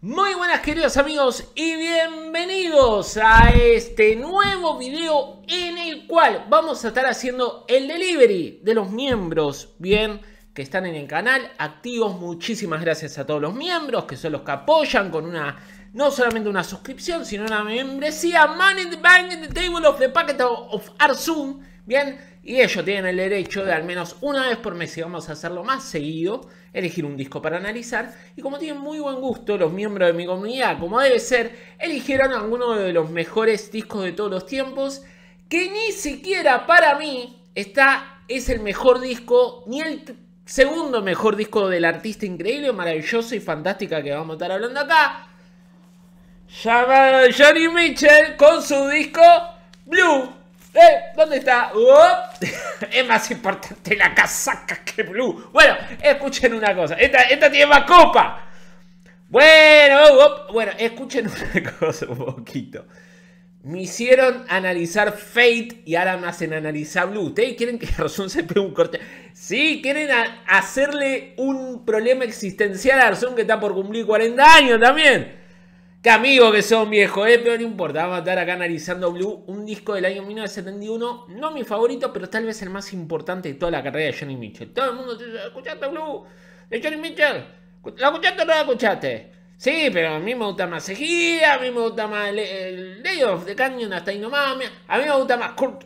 Muy buenas queridos amigos y bienvenidos a este nuevo video en el cual vamos a estar haciendo el delivery de los miembros, bien, que están en el canal, activos, muchísimas gracias a todos los miembros que son los que apoyan con una, no solamente una suscripción, sino una membresía, Man in the Bank the Table of the Packet of Arzum Bien, y ellos tienen el derecho de al menos una vez por mes, y vamos a hacerlo más seguido, elegir un disco para analizar. Y como tienen muy buen gusto, los miembros de mi comunidad, como debe ser, eligieron alguno de los mejores discos de todos los tiempos, que ni siquiera para mí está, es el mejor disco, ni el segundo mejor disco del artista increíble, maravilloso y fantástica que vamos a estar hablando acá. Llamado Johnny Mitchell con su disco Blue. ¿Dónde está? es más importante la casaca que Blue. Bueno, escuchen una cosa. Esta, esta tiene más copa. Bueno, bueno, escuchen una cosa un poquito. Me hicieron analizar Fate y ahora me hacen analizar Blue. ¿Ustedes quieren que Arzón se pegue un corte? Sí, quieren hacerle un problema existencial a Arzón que está por cumplir 40 años también. Que amigos que son viejos, eh, pero no importa, vamos a estar acá analizando Blue, un disco del año 1971, no mi favorito, pero tal vez el más importante de toda la carrera de Johnny Mitchell. Todo el mundo, ¿escuchaste Blue? ¿De Johnny Mitchell? ¿Lo escuchaste o no la escuchaste? Sí, pero a mí me gusta más Sejía, a mí me gusta más el of de Canyon hasta ahí a mí me gusta más Kurt,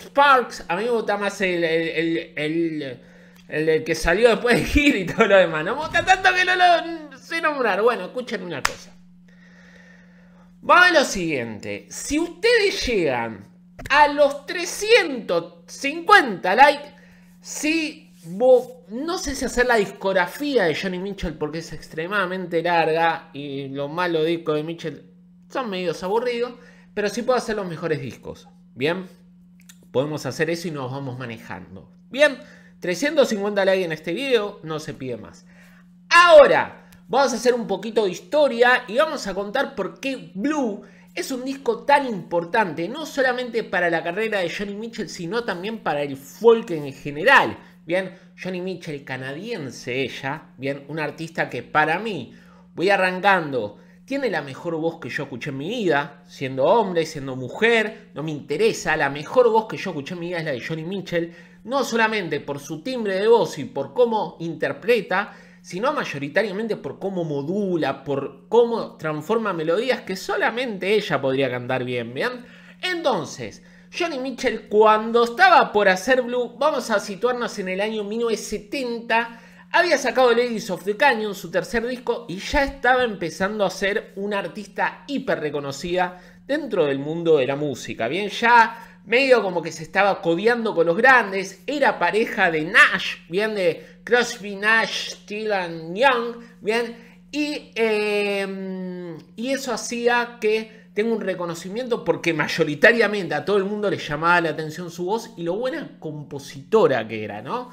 Sparks, a mí me gusta más el, el, el, el, que salió después de Gil y todo lo demás. No me gusta tanto que no lo mm, sé nombrar. Bueno, escuchen una cosa. Vamos a lo siguiente. Si ustedes llegan a los 350 likes, si no sé si hacer la discografía de Johnny Mitchell porque es extremadamente larga y los malos discos de Mitchell son medios aburridos, pero sí puedo hacer los mejores discos. Bien, podemos hacer eso y nos vamos manejando. Bien, 350 likes en este video, no se pide más. Ahora, vamos a hacer un poquito de historia y vamos a contar por qué Blue es un disco tan importante, no solamente para la carrera de Johnny Mitchell, sino también para el folk en general. Bien, Johnny Mitchell, canadiense ella, bien, un artista que para mí, voy arrancando, tiene la mejor voz que yo escuché en mi vida, siendo hombre, siendo mujer, no me interesa, la mejor voz que yo escuché en mi vida es la de Johnny Mitchell, no solamente por su timbre de voz y por cómo interpreta, sino mayoritariamente por cómo modula, por cómo transforma melodías que solamente ella podría cantar bien, ¿bien? Entonces, Johnny Mitchell cuando estaba por hacer Blue, vamos a situarnos en el año 1970, había sacado Ladies of the Canyon, su tercer disco, y ya estaba empezando a ser una artista hiper reconocida dentro del mundo de la música. Bien, ya medio como que se estaba codeando con los grandes, era pareja de Nash, bien de Crosby, Nash, Dylan, Young, ¿bien? Y, em, y eso hacía que tenga un reconocimiento porque mayoritariamente a todo el mundo le llamaba la atención su voz y lo buena compositora que era, ¿no?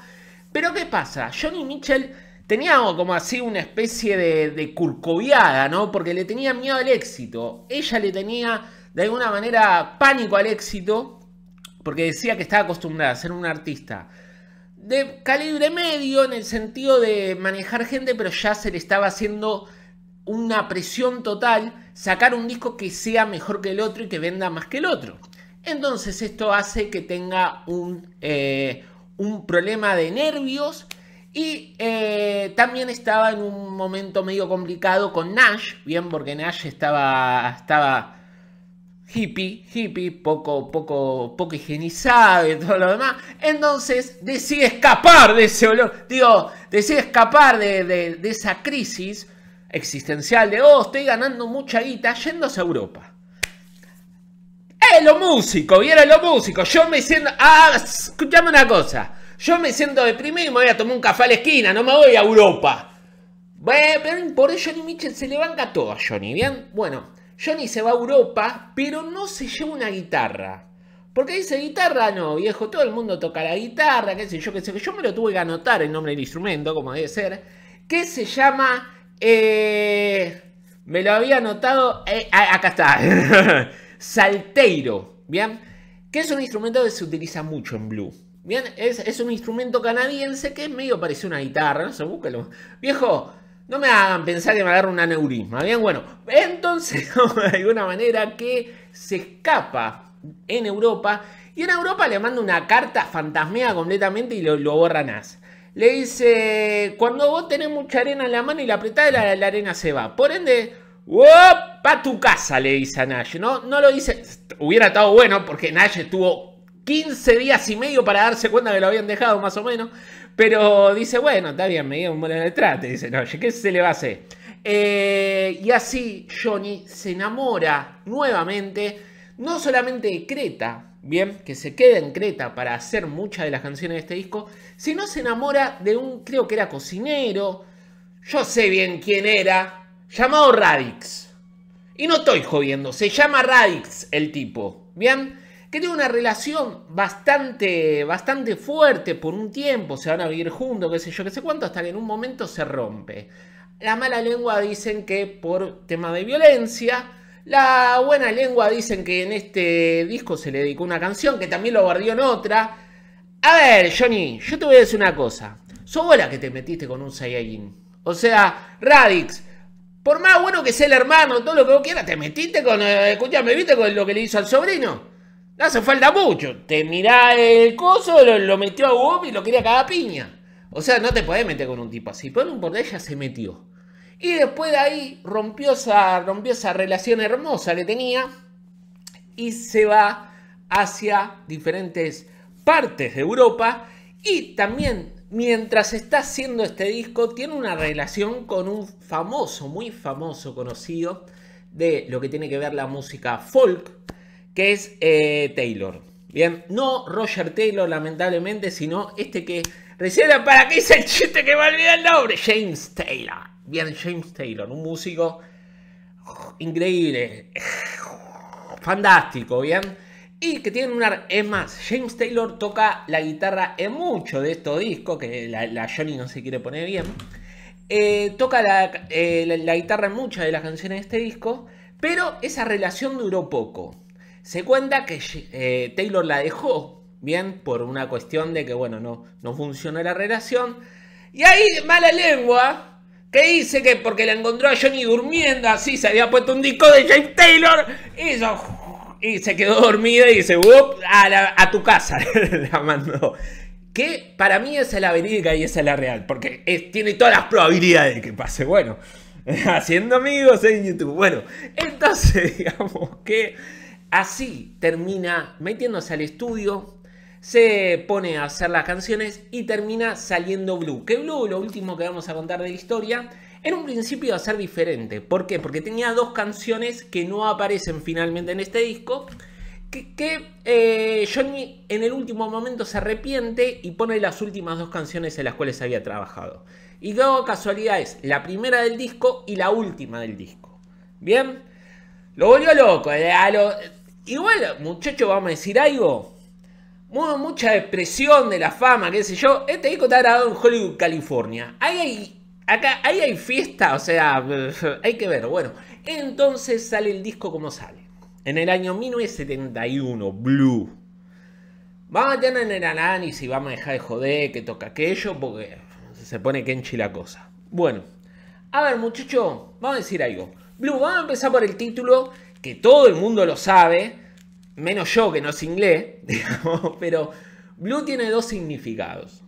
Pero ¿qué pasa? Johnny Mitchell tenía como así una especie de, de curcoviada, ¿no? Porque le tenía miedo al éxito. Ella le tenía de alguna manera pánico al éxito porque decía que estaba acostumbrada a ser una artista de calibre medio en el sentido de manejar gente, pero ya se le estaba haciendo una presión total sacar un disco que sea mejor que el otro y que venda más que el otro. Entonces esto hace que tenga un, eh, un problema de nervios y eh, también estaba en un momento medio complicado con Nash, bien porque Nash estaba, estaba hippie, hippie, poco, poco, poco higienizado y todo lo demás. Entonces decide escapar de ese olor, digo, decide escapar de, esa crisis existencial de, oh, estoy ganando mucha guita yéndose a Europa. ¡Eh, lo músico! ¡Vieron lo músico! Yo me siento... Ah, escuchame una cosa. Yo me siento deprimido y me voy a tomar un café a la esquina, no me voy a Europa. Bueno, por Johnny Mitchell se levanta todo a Johnny, ¿bien? Bueno, Johnny se va a Europa, pero no se lleva una guitarra. Porque dice guitarra, no, viejo, todo el mundo toca la guitarra, qué sé yo, qué sé yo. Yo me lo tuve que anotar el nombre del instrumento, como debe ser. Que se llama. Eh, me lo había anotado. Eh, acá está. Salteiro. Bien. Que es un instrumento que se utiliza mucho en blue. Bien. Es, un instrumento canadiense que es medio parece una guitarra. No se sé, Viejo. No me hagan pensar que me agarro un aneurisma. Bien, bueno, entonces, de alguna manera que se escapa en Europa y en Europa le manda una carta fantasmeada completamente y lo, lo borra Le dice, cuando vos tenés mucha arena en la mano y la apretás, la, arena se va. Por ende, Pa tu casa! Le dice a Nash. No, no lo dice. Hubiera estado bueno porque Nash estuvo 15 días y medio para darse cuenta que lo habían dejado, más o menos. Pero dice, bueno, está bien, me dio un buen de trate. Dice, no, ¿qué se le va a hacer? Eh, y así Johnny se enamora nuevamente, no solamente de Creta, bien, que se queda en Creta para hacer muchas de las canciones de este disco, sino se enamora de un, creo que era cocinero, yo sé bien quién era, llamado Radix. Y no estoy jodiendo, se llama Radix el tipo, bien tiene una relación bastante, bastante fuerte por un tiempo, se van a vivir juntos, qué sé yo, qué sé cuánto, hasta que en un momento se rompe. La mala lengua dicen que por tema de violencia. La buena lengua dicen que en este disco se le dedicó una canción, que también lo guardió en otra. A ver, Johnny, yo te voy a decir una cosa. Sos la que te metiste con un Saiyajin. O sea, Radix, por más bueno que sea el hermano, todo lo que vos quieras, te metiste con. Eh, ¿viste con lo que le hizo al sobrino? No hace falta mucho. Te mirá el coso, lo, metió a Bob y lo quería cada piña. O sea, no te podés meter con un tipo así. Pero un por ella se metió. Y después de ahí rompió esa, rompió esa relación hermosa que tenía y se va hacia diferentes partes de Europa y también mientras está haciendo este disco tiene una relación con un famoso, muy famoso conocido de lo que tiene que ver la música folk que es eh, Taylor. Bien, no Roger Taylor, lamentablemente, sino este que recién para que hice el chiste que me olvidé el nombre, James Taylor. Bien, James Taylor, un músico increíble, fantástico, bien. Y que tiene una. Es más, James Taylor toca la guitarra en mucho de estos discos, que la, Johnny no se quiere poner bien. Eh, toca eh, la, la guitarra en muchas de las canciones de este disco, pero esa relación duró poco. Se cuenta que eh, Taylor la dejó, bien, por una cuestión de que, bueno, no, no funcionó la relación. Y ahí, mala lengua, que dice que porque la encontró a Johnny durmiendo así, se había puesto un disco de James Taylor, y se quedó dormida y dice, Wop, a, tu casa la mandó. Que para mí esa es la verídica y esa es la real, porque tiene todas las probabilidades de que pase. Bueno, haciendo amigos en YouTube. Bueno, entonces digamos que Así termina metiéndose al estudio, se pone a hacer las canciones y termina saliendo Blue. Que Blue, lo último que vamos a contar de la historia, en un principio iba a ser diferente. ¿Por qué? Porque tenía dos canciones que no aparecen finalmente en este disco. Que, eh, Johnny en el último momento se arrepiente y pone las últimas dos canciones en las cuales había trabajado. Y luego casualidad es la primera del disco y la última del disco. Bien, lo volvió loco. Eh, Igual, muchachos, vamos a decir algo. mucha expresión de la fama, qué sé yo. Este disco está grabado en Hollywood, California. Ahí hay, acá, ahí hay fiesta, o sea, hay que ver. Bueno, entonces sale el disco como sale. En el año 1971, Blue. Vamos a tener en el análisis, vamos a dejar de joder, que toca aquello, porque se pone Kenchi la cosa. Bueno, a ver muchachos, vamos a decir algo. Blue, vamos a empezar por el título que todo el mundo lo sabe, menos yo que no es inglés, pero blue tiene dos significados.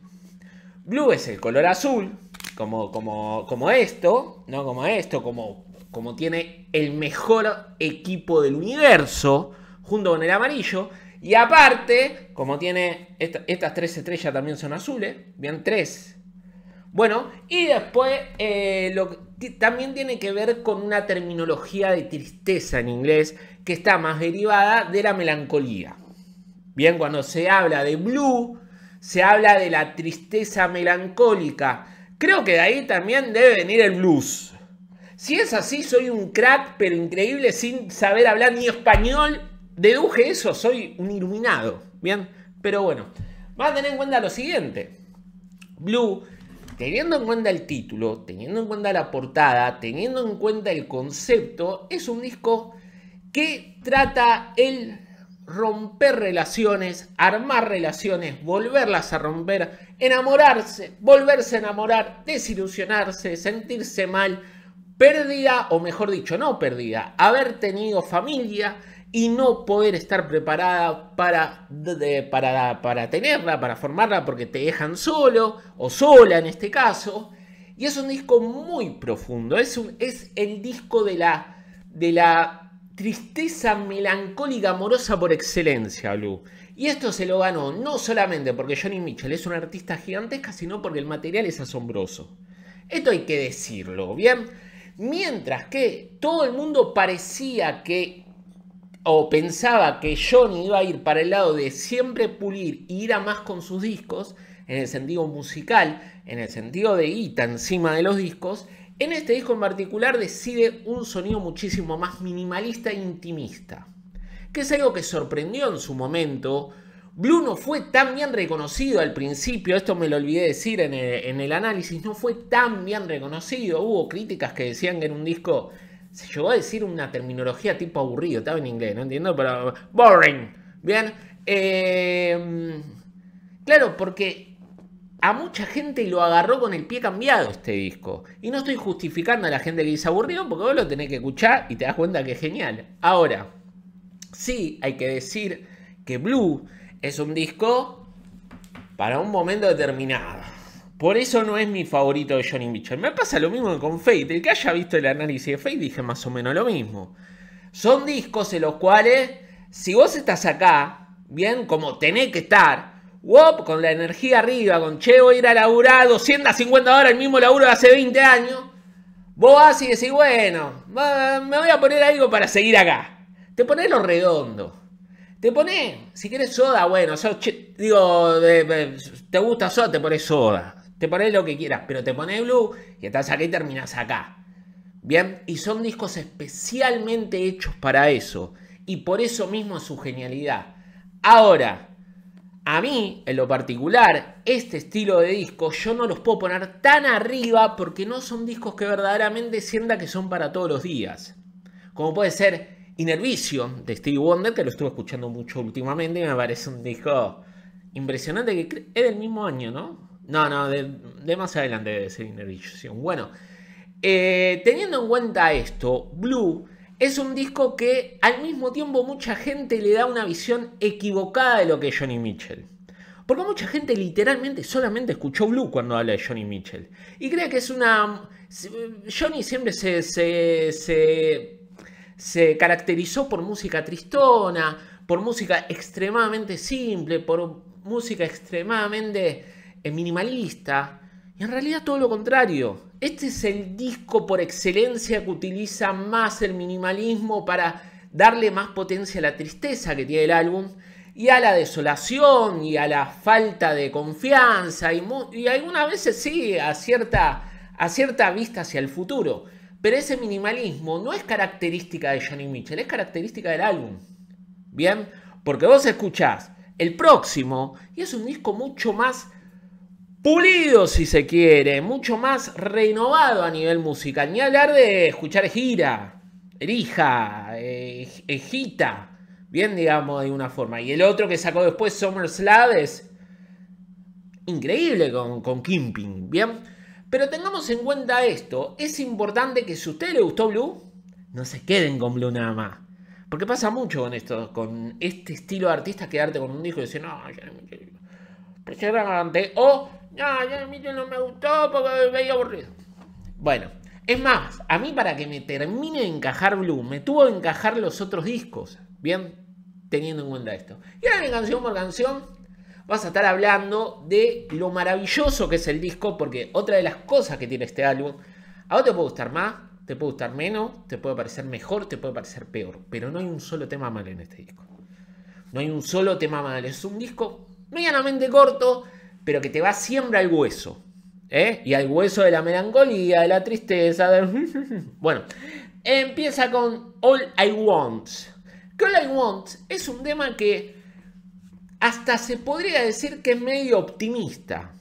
Blue es el color azul, como, como, esto, ¿no? Como esto, como, como tiene el mejor equipo del universo, junto con el amarillo. Y aparte, como tiene estas tres estrellas también son azules, bien tres bueno, y después eh, también tiene que ver con una terminología de tristeza en inglés que está más derivada de la melancolía. Bien, cuando se habla de blue, se habla de la tristeza melancólica. Creo que de ahí también debe venir el blues. Si es así, soy un crack, pero increíble sin saber hablar ni español. Deduje eso, soy un iluminado. Bien, pero bueno, van a tener en cuenta lo siguiente. Blue teniendo en cuenta el título, teniendo en cuenta la portada, teniendo en cuenta el concepto, es un disco que trata el romper relaciones, armar relaciones, volverlas a romper, enamorarse, volverse a enamorar, desilusionarse, sentirse mal, pérdida, o mejor dicho, no pérdida, haber tenido familia, y no poder estar preparada para, para, para tenerla, para formarla, porque te dejan solo o sola en este caso. Y es un disco muy profundo, es, un, es el disco de la, de la tristeza melancólica amorosa por excelencia, Blue. Y esto se lo ganó no solamente porque Johnny Mitchell es un artista gigantesca, sino porque el material es asombroso. Esto hay que decirlo, ¿bien? Mientras que todo el mundo parecía que o pensaba que Johnny iba a ir para el lado de siempre pulir y ir a más con sus discos, en el sentido musical, en el sentido de guita encima de los discos, en este disco en particular decide un sonido muchísimo más minimalista e intimista, que es algo que sorprendió en su momento. Blue no fue tan bien reconocido al principio, esto me lo olvidé decir en el, en el análisis, no fue tan bien reconocido, hubo críticas que decían que era un disco se llegó a decir una terminología tipo aburrido, estaba en inglés, no entiendo, pero boring. Bien, em, claro, porque a mucha gente lo agarró con el pie cambiado este disco. Y no estoy justificando a la gente que dice aburrido, porque vos lo tenés que escuchar y te das cuenta que es genial. Ahora, sí hay que decir que Blue es un disco para un momento determinado. Por eso no es mi favorito de Johnny Mitchell. Me pasa lo mismo con Fate. El que haya visto el análisis de Fate dije más o menos lo mismo. Son discos en los cuales, si vos estás acá, bien, como tenés que estar, wop, con la energía arriba, con che, voy a ir a laburar 250 horas el mismo laburo de hace 20 años, vos vas y decís, bueno, me voy a poner algo para seguir acá. Te pones lo redondo. Te pones, si quieres soda, bueno, digo, te gusta soda, te pones soda. Te pones lo que quieras, pero te pones Blue y estás aquí y terminas acá. Bien, y son discos especialmente hechos para eso. Y por eso mismo su genialidad. Ahora, a mí, en lo particular, este estilo de disco yo no los puedo poner tan arriba porque no son discos que verdaderamente sienta que son para todos los días. Como puede ser Inervicio, de Steve Wonder, que lo estuve escuchando mucho últimamente y me parece un disco impresionante que es del mismo año, ¿no? No, no, de, más adelante debe ser Bueno, eh, teniendo en cuenta esto, Blue es un disco que al mismo tiempo mucha gente le da una visión equivocada de lo que es Johnny Mitchell. Porque mucha gente literalmente solamente escuchó Blue cuando habla de Johnny Mitchell. Y cree que es una... Johnny siempre se, se, se caracterizó por música tristona, por música extremadamente simple, por música extremadamente es minimalista. Y en realidad todo lo contrario. Este es el disco por excelencia que utiliza más el minimalismo para darle más potencia a la tristeza que tiene el álbum y a la desolación y a la falta de confianza y, y algunas veces sí a cierta, a cierta vista hacia el futuro. Pero ese minimalismo no es característica de Johnny Mitchell, es característica del álbum. Bien, porque vos escuchás el próximo y es un disco mucho más pulido si se quiere, mucho más renovado a nivel musical. Ni hablar de escuchar gira, erija, ejita, eh, bien digamos de una forma. Y el otro que sacó después, Summer es increíble con, Kimping, bien. Pero tengamos en cuenta esto, es importante que si a usted le gustó Blue, no se queden con Blue nada más. Porque pasa mucho con esto, con este estilo de artista, quedarte con un disco y decir, no, yo no O no, a mí no me gustó porque me veía aburrido. Bueno, es más, a mí para que me termine de encajar Blue, me tuvo que encajar los otros discos. Bien, teniendo en cuenta esto. Y ahora en canción por canción vas a estar hablando de lo maravilloso que es el disco, porque otra de las cosas que tiene este álbum, a vos te puede gustar más, te puede gustar menos, te puede parecer mejor, te puede parecer peor, pero no hay un solo tema malo en este disco. No hay un solo tema mal, es un disco medianamente corto, pero que te va siembra al hueso. ¿eh? Y al hueso de la melancolía, de la tristeza. bueno, empieza con All I Want. Que All I Want es un tema que hasta se podría decir que es medio optimista.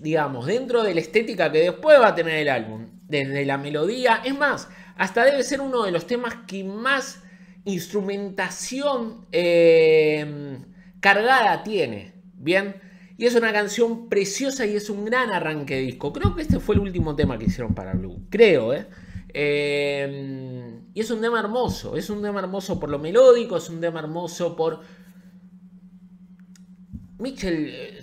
Digamos, dentro de la estética que después va a tener el álbum. Desde la melodía. Es más, hasta debe ser uno de los temas que más instrumentación eh, cargada tiene. Bien, y es una canción preciosa y es un gran arranque de disco. Creo que este fue el último tema que hicieron para Blue. Creo, ¿eh? eh y es un tema hermoso. Es un tema hermoso por lo melódico, es un tema hermoso por... Mitchell, eh,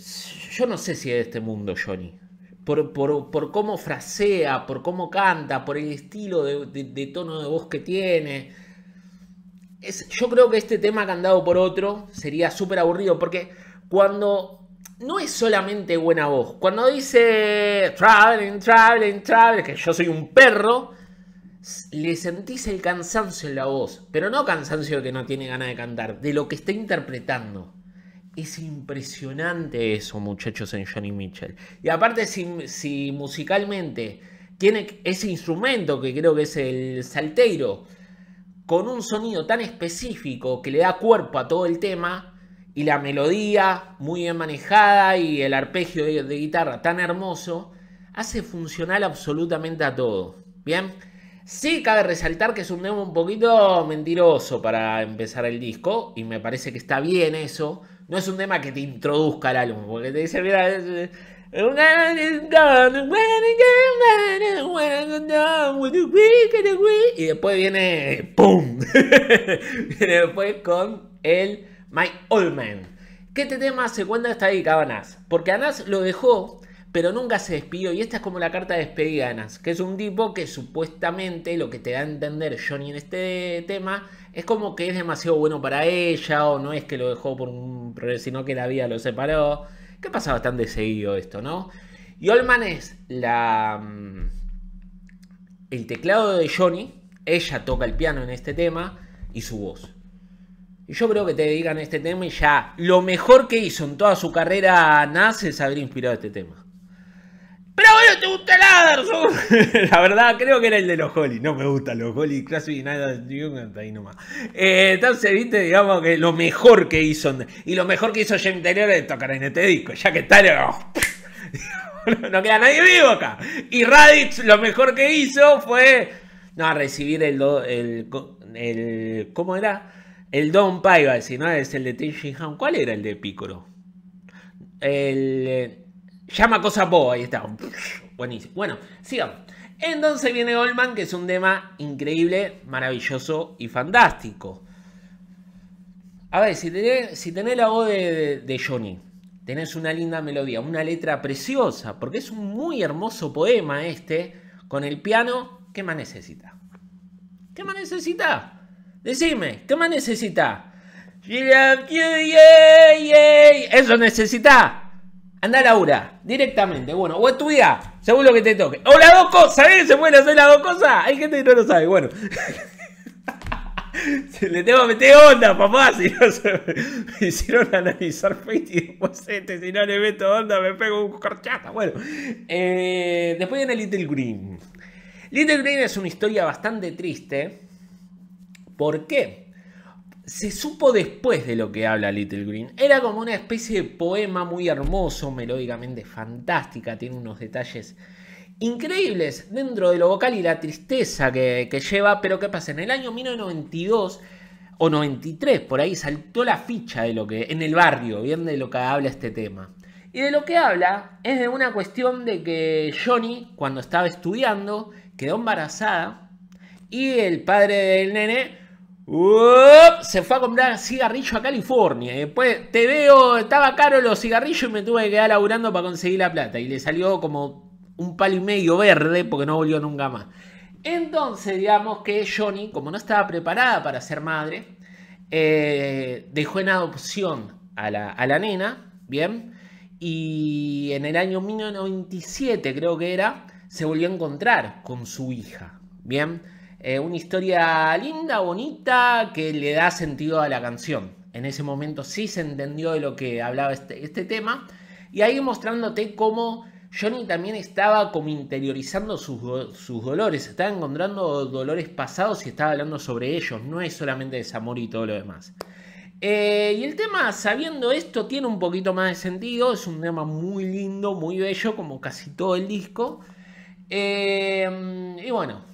yo no sé si es de este mundo, Johnny. Por, por, cómo frasea, por cómo canta, por el estilo de, tono de voz que tiene. yo creo que este tema cantado por otro sería súper aburrido porque cuando no es solamente buena voz. Cuando dice traveling, traveling, traveling, que yo soy un perro, le sentís el cansancio en la voz, pero no cansancio de que no tiene ganas de cantar, de lo que está interpretando. Es impresionante eso, muchachos, en Johnny Mitchell. Y aparte, si, si musicalmente tiene ese instrumento, que creo que es el salteiro, con un sonido tan específico que le da cuerpo a todo el tema, y la melodía muy bien manejada y el arpegio de, guitarra tan hermoso hace funcional absolutamente a todo. Bien, sí cabe resaltar que es un tema un poquito mentiroso para empezar el disco y me parece que está bien eso. No es un tema que te introduzca al álbum, porque te dice, mira, y después viene ¡Pum! viene después con el My Old Man. Que este tema se cuenta está dedicado a Porque Anas lo dejó, pero nunca se despidió. Y esta es como la carta de despedida de Anas, Que es un tipo que supuestamente lo que te da a entender Johnny en este tema es como que es demasiado bueno para ella. O no es que lo dejó por un. sino que la vida lo separó. Que pasa bastante seguido esto, ¿no? Y Man es la. Mm, el teclado de Johnny. Ella toca el piano en este tema. Y su voz yo creo que te dedican a este tema y ya lo mejor que hizo en toda su carrera nace es haber inspirado este tema. Pero bueno, te gusta el la verdad, creo que era el de los Holly. No me gusta los Holly, Classic y nada, ahí nomás. Eh, entonces, viste, digamos que lo mejor que hizo. Y lo mejor que hizo James Taylor es tocar en este disco. Ya que tal no queda nadie vivo acá. Y Raditz lo mejor que hizo fue. No, recibir el, el ¿Cómo era? El Don Paiva, si no es el de Tenshin Han. ¿Cuál era el de Piccolo? El. Eh, llama Cosa Po, ahí está. Buenísimo. Bueno, sigamos. Entonces viene Goldman, que es un tema increíble, maravilloso y fantástico. A ver, si tenés, si la voz de, de, Johnny, tenés una linda melodía, una letra preciosa, porque es un muy hermoso poema este, con el piano, ¿qué más necesita? ¿Qué más necesita? Decime, ¿qué más necesita? Eso necesita. Andar Laura, directamente. Bueno, o tu estudia, según lo que te toque. O las dos cosas, ¿sabes? ¿eh? Se pueden hacer las dos cosas. Hay gente que no lo sabe. Bueno. Se le tengo que meter onda, papá. Si no se me hicieron analizar Facebook y después este, si no le meto onda, me pego un corchata. Bueno, eh, después viene Little Green. Little Green es una historia bastante triste ¿Por qué? Se supo después de lo que habla Little Green. Era como una especie de poema muy hermoso, melódicamente fantástica, tiene unos detalles increíbles dentro de lo vocal y la tristeza que, lleva, pero ¿qué pasa? En el año 1992 o 93, por ahí saltó la ficha de lo que en el barrio, bien de lo que habla este tema. Y de lo que habla es de una cuestión de que Johnny, cuando estaba estudiando, quedó embarazada y el padre del nene se fue a comprar cigarrillo a California. Después te veo, estaba caro los cigarrillos y me tuve que quedar laburando para conseguir la plata. Y le salió como un palo y medio verde porque no volvió nunca más. Entonces, digamos que Johnny, como no estaba preparada para ser madre, eh, dejó en adopción a la, a la nena, ¿bien? Y en el año 1997, creo que era, se volvió a encontrar con su hija, ¿bien? Eh, una historia linda, bonita, que le da sentido a la canción. En ese momento sí se entendió de lo que hablaba este, este tema. Y ahí mostrándote cómo Johnny también estaba como interiorizando sus, dolores, estaba encontrando dolores pasados y estaba hablando sobre ellos, no es solamente amor y todo lo demás. Eh, y el tema, sabiendo esto, tiene un poquito más de sentido, es un tema muy lindo, muy bello, como casi todo el disco. Eh, y bueno,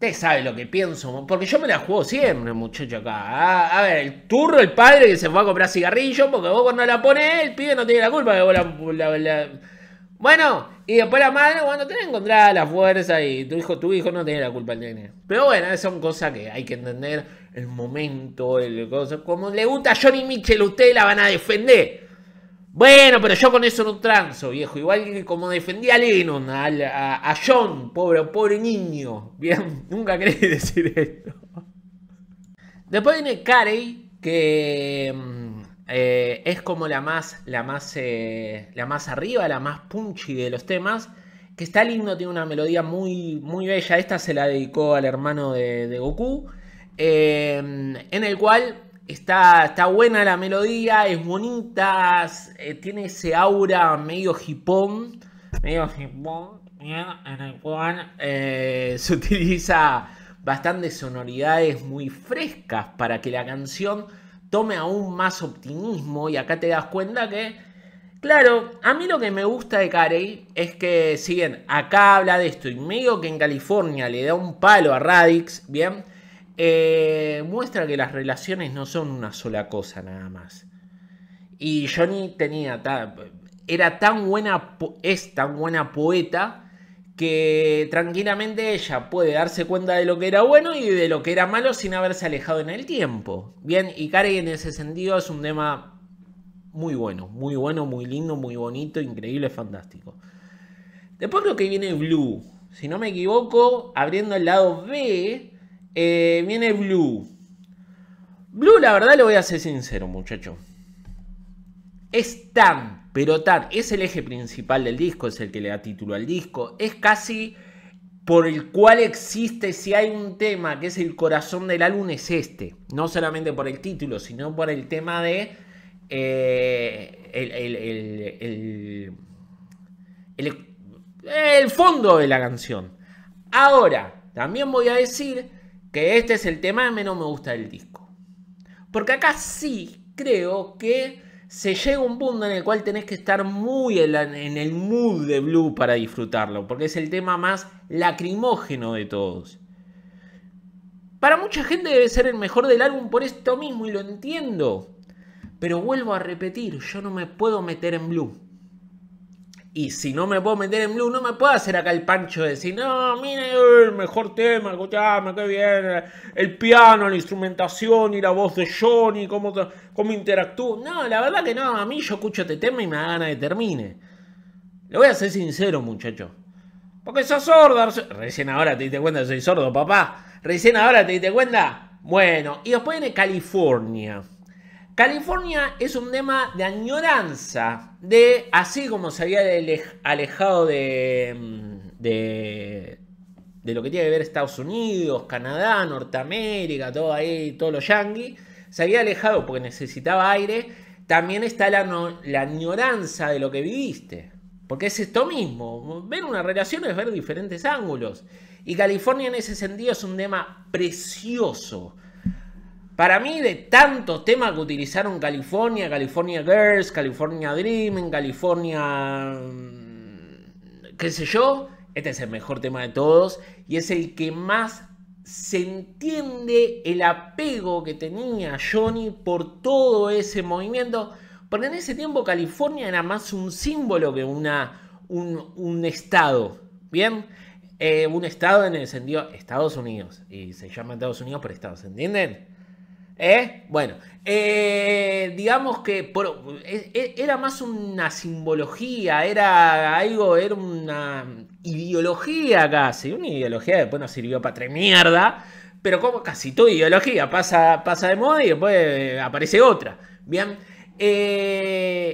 Usted sabe lo que pienso, porque yo me la juego siempre, muchacho, acá. Ah, a ver, el turro, el padre que se fue a comprar cigarrillos, porque vos cuando la pones, el pibe no tiene la culpa de la, Bueno, y después la madre, cuando te que encontrar la fuerza y tu hijo, tu hijo no tiene la culpa el nene. Pero bueno, son cosas que hay que entender el momento, el cosa. Como le gusta a Johnny Mitchell, ustedes la van a defender. Bueno, pero yo con eso no transo, viejo. Igual que como defendí a Lennon, a, John, pobre, pobre niño. Bien, nunca creí decir esto. Después viene Carey, que mm, eh, es como la más, la, más, eh, la más arriba, la más punchy de los temas. Que está lindo, tiene una melodía muy, muy bella. Esta se la dedicó al hermano de, Goku. Eh, en el cual Está, buena la melodía, es bonita, eh, tiene ese aura medio hipón, medio hipón, en el cual eh, se utiliza bastantes sonoridades muy frescas para que la canción tome aún más optimismo y acá te das cuenta que, claro, a mí lo que me gusta de Carey es que, si bien acá habla de esto y medio que en California le da un palo a Radix, bien, eh, muestra que las relaciones no son una sola cosa nada más. Y Johnny tenía era tan buena, es tan buena poeta que tranquilamente ella puede darse cuenta de lo que era bueno y de lo que era malo sin haberse alejado en el tiempo. Bien, y Karen en ese sentido es un tema muy bueno, muy bueno, muy lindo, muy bonito, increíble, fantástico. Después lo que viene Blue, si no me equivoco, abriendo el lado B, eh, viene Blue. Blue, la verdad, lo voy a ser sincero, muchacho. Es tan, pero tan, es el eje principal del disco, es el que le da título al disco. Es casi por el cual existe, si hay un tema que es el corazón del álbum, es este. No solamente por el título, sino por el tema de eh, el, el, el, fondo de la canción. Ahora, también voy a decir este es el tema que menos me gusta del disco. Porque acá sí creo que se llega un punto en el cual tenés que estar muy en, el mood de Blue para disfrutarlo, porque es el tema más lacrimógeno de todos. Para mucha gente debe ser el mejor del álbum por esto mismo, y lo entiendo. Pero vuelvo a repetir, yo no me puedo meter en Blue. Y si no me puedo meter en blue, no me puedo hacer acá el pancho de decir, no, mire, el mejor tema, escuchame, qué bien, el piano, la instrumentación y la voz de Johnny, cómo, cómo interactúo. No, la verdad que no, a mí yo escucho este tema y me da ganas de termine. Le voy a ser sincero, muchacho. Porque sos sordo. Recién ahora te diste cuenta que soy sordo, papá. Recién ahora te diste cuenta. Bueno, y después viene California. California es un tema de añoranza, de así como se había alejado mm, de, lo que tiene que ver Estados Unidos, Canadá, Norteamérica, todo ahí, todos los yanguis, se había alejado porque necesitaba aire, también está la, la añoranza de lo que viviste. Porque es esto mismo, ver una relación es ver diferentes ángulos. Y California en ese sentido es un tema precioso. Para mí, de tantos temas que utilizaron California, California Girls, California Dreaming, California. Mm, qué sé yo, este es el mejor tema de todos y es el que más se entiende el apego que tenía Johnny por todo ese movimiento. Porque en ese tiempo California era más un símbolo que una, un, estado. Bien, eh, un estado en el sentido Estados Unidos. Y se llama Estados Unidos por estados, ¿entienden? ¿Eh? Bueno, eh, digamos que e, era más una simbología, era algo, era una ideología casi, una ideología que después nos sirvió para tres mierda, pero como casi toda ideología pasa, pasa de moda y después eh, aparece otra. Bien,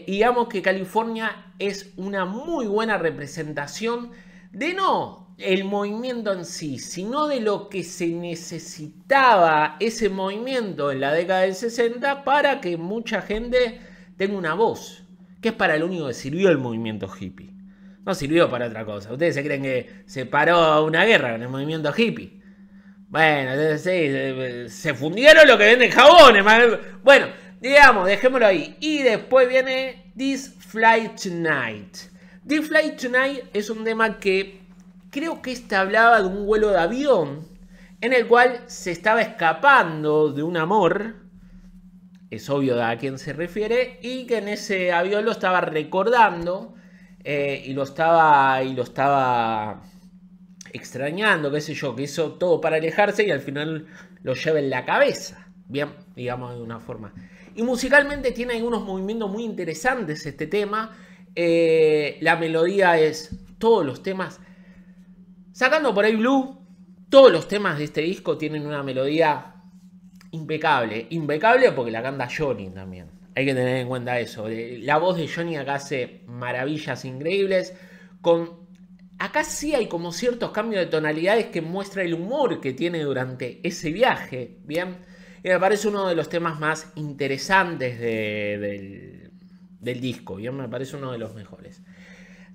digamos que California es una muy buena representación de no el movimiento en sí, sino de lo que se necesitaba ese movimiento en la década del 60 para que mucha gente tenga una voz, que es para lo único que sirvió el movimiento hippie. No sirvió para otra cosa. Ustedes se creen que se paró una guerra con el movimiento hippie. Bueno, sí, se fundieron lo que venden jabones. Bueno, digamos, dejémoslo ahí. Y después viene This Flight Tonight. This Flight Tonight es un tema que creo que este hablaba de un vuelo de avión en el cual se estaba escapando de un amor, es obvio a quién se refiere, y que en ese avión lo estaba recordando eh, y lo estaba y lo estaba extrañando, qué sé yo, que hizo todo para alejarse y al final lo lleva en la cabeza, bien, digamos de una forma. Y musicalmente tiene algunos movimientos muy interesantes este tema. Eh, la melodía es todos los temas Sacando por ahí Blue, todos los temas de este disco tienen una melodía impecable. Impecable porque la canta Johnny también. Hay que tener en cuenta eso. La voz de Johnny acá hace maravillas increíbles. Con... Acá sí hay como ciertos cambios de tonalidades que muestra el humor que tiene durante ese viaje. Bien. Y me parece uno de los temas más interesantes del, disco. me parece uno de los mejores.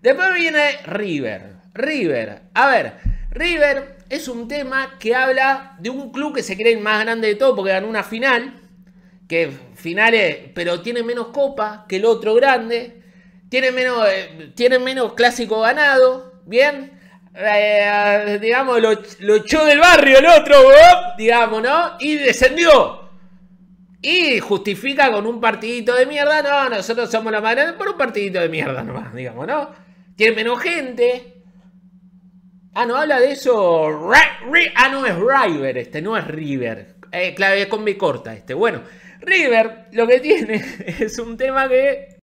Después viene River. River. A ver, River es un tema que habla de un club que se cree el más grande de todo porque ganó una final. Que finales, pero tiene menos copas que el otro grande. Tiene menos, eh, tiene menos clásico ganado. Bien. Eh, digamos, lo, echó del barrio el otro, digamos, ¿no? Y descendió. Y justifica con un partidito de mierda, no, nosotros somos la madre por un partidito de mierda nomás, digamos, ¿no? tiene menos gente. Ah, no habla de eso. ah, no, es River este, no es River. Eh, clave con mi corta este. Bueno, River lo que tiene es un tema que...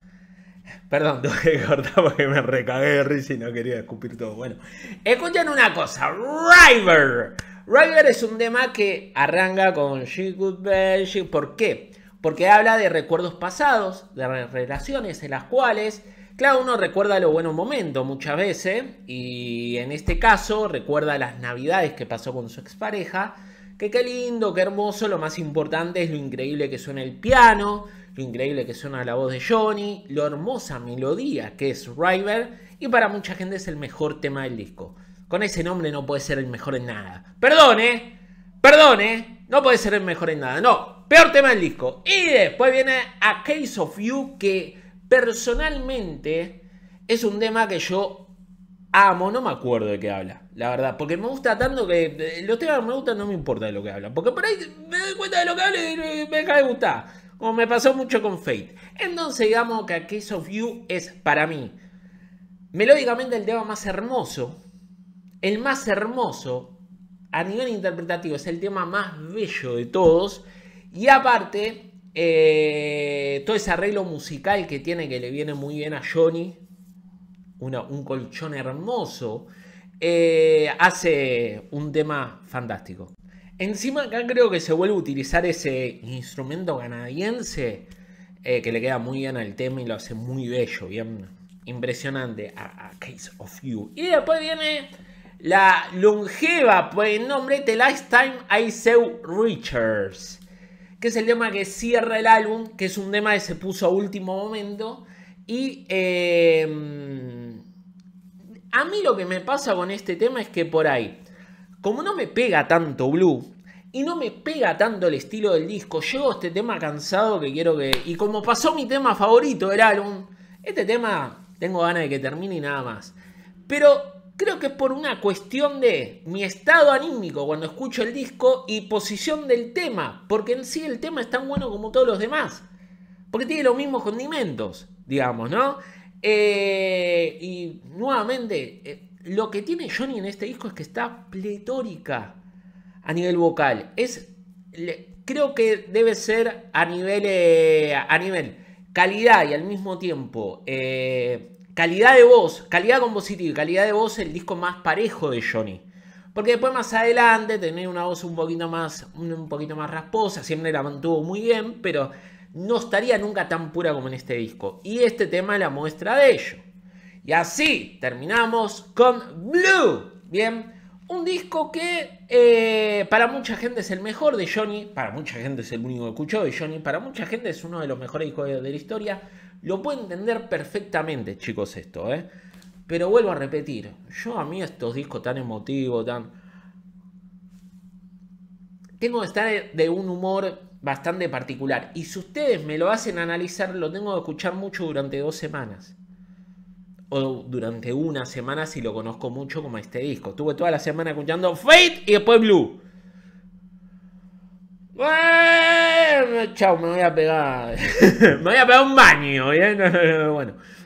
Perdón, tuve que cortar porque me recagué de risa y no quería escupir todo. Bueno, escuchen una cosa. River. River es un tema que arranca con She Could Be. ¿Por qué? Porque habla de recuerdos pasados, de relaciones en las cuales Claro, uno recuerda los buenos momentos muchas veces y en este caso recuerda las navidades que pasó con su expareja, que qué lindo, qué hermoso, lo más importante es lo increíble que suena el piano, lo increíble que suena la voz de Johnny, lo hermosa melodía que es River y para mucha gente es el mejor tema del disco. Con ese nombre no puede ser el mejor en nada. Perdone, perdone, no puede ser el mejor en nada, no, peor tema del disco. Y después viene A Case of You que Personalmente, es un tema que yo amo, no me acuerdo de qué habla, la verdad, porque me gusta tanto que eh, los temas que me gustan no me importa de lo que habla, porque por ahí me doy cuenta de lo que habla y me deja de gustar, como me pasó mucho con Fate. Entonces digamos que A Case of You es para mí, melódicamente el tema más hermoso, el más hermoso a nivel interpretativo, es el tema más bello de todos y aparte eh, todo ese arreglo musical que tiene que le viene muy bien a Johnny. un colchón hermoso. Eh, hace un tema fantástico. Encima acá creo que se vuelve a utilizar ese instrumento canadiense eh, que le queda muy bien al tema y lo hace muy bello, bien impresionante a, Case of You. Y después viene la longeva, pues nombre de Lifetime Saw Richards que es el tema que cierra el álbum, que es un tema que se puso a último momento. Y eh, a mí lo que me pasa con este tema es que por ahí, como no me pega tanto Blue, y no me pega tanto el estilo del disco. Llego a este tema cansado que quiero que. Y como pasó mi tema favorito del álbum, este tema tengo ganas de que termine y nada más. Pero Creo que es por una cuestión de mi estado anímico cuando escucho el disco y posición del tema, porque en sí el tema es tan bueno como todos los demás, porque tiene los mismos condimentos, digamos, ¿no? Eh, y nuevamente, eh, lo que tiene Johnny en este disco es que está pletórica a nivel vocal. Es, creo que debe ser a nivel, eh, a nivel calidad y al mismo tiempo Calidad de voz, calidad compositiva y calidad de voz, el disco más parejo de Johnny. Porque después más adelante tener una voz un poquito más, un poquito más rasposa, siempre la mantuvo muy bien, pero no estaría nunca tan pura como en este disco. Y este tema es la muestra de ello. Y así terminamos con Blue. Bien, un disco que eh, para mucha gente es el mejor de Johnny, para mucha gente es el único que escuchó de Johnny, para mucha gente es uno de los mejores discos de la historia. Lo puedo entender perfectamente, chicos, esto, ¿eh? Pero vuelvo a repetir, yo a mí estos discos tan emotivos, tan... Tengo que estar de un humor bastante particular. Y si ustedes me lo hacen analizar, lo tengo que escuchar mucho durante dos semanas. O durante una semana si lo conozco mucho como este disco. Estuve toda la semana escuchando Fate y después Blue. Bueno, chao, me voy a pegar. me voy a pegar un baño. ¿eh? bueno.